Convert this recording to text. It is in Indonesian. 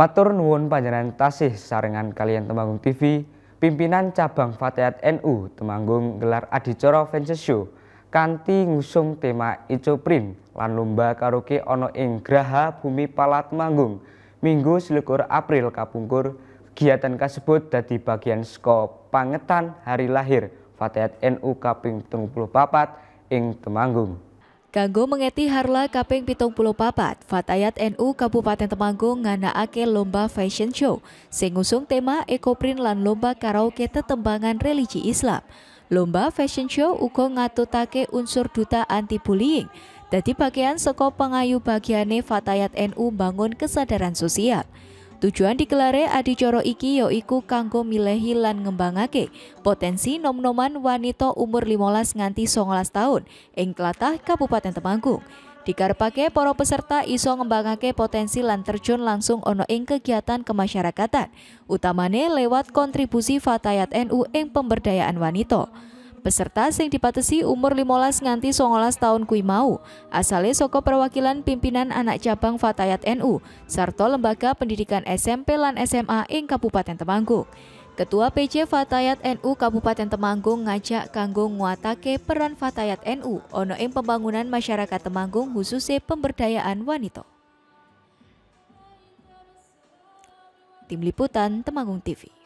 Matur nuwun panjenengan tasih sarengan kalian Temanggung TV, pimpinan cabang Fatayat NU Temanggung gelar adicara Venture Show kanti ngusung tema Prim lan lomba karaoke ono ing Graha Bumi Palat Manggung Minggu selukur April kapungkur kegiatan kasebut dadi bagian saka pangetan hari lahir Fatayat NU kaping 34 ing Temanggung Kanggo mengeti harla kaping pitung puluh papat, Fatayat NU Kabupaten Temanggung nganaake lomba fashion show, sing tema ekoprin lan lomba karaoke tetembangan religi Islam. Lomba fashion show uko ngatutake unsur duta anti bullying. Dadi pakaian soko pengayu bagiane Fatayat NU bangun kesadaran sosial. Tujuan dikelare coro iki yoiku kanggo milehi lan ngembangake potensi nom-noman wanita umur 15 nganti 19 tahun ing klatah Kabupaten Temanggung. Dikarepake para peserta iso ngembangake potensi lan terjun langsung ono ing kegiatan kemasyarakatan, utamane lewat kontribusi Fatayat NU ing pemberdayaan wanita. Peserta sing dipatesi umur 15 nganti 19 tahun kui mau, asale Soko perwakilan pimpinan anak cabang Fatayat NU, serta lembaga pendidikan SMP lan SMA ing Kabupaten Temanggung. Ketua PC Fatayat NU Kabupaten Temanggung ngajak kanggo nguatake peran Fatayat NU ono ing pembangunan masyarakat Temanggung khususnya pemberdayaan wanita. Tim Liputan Temanggung TV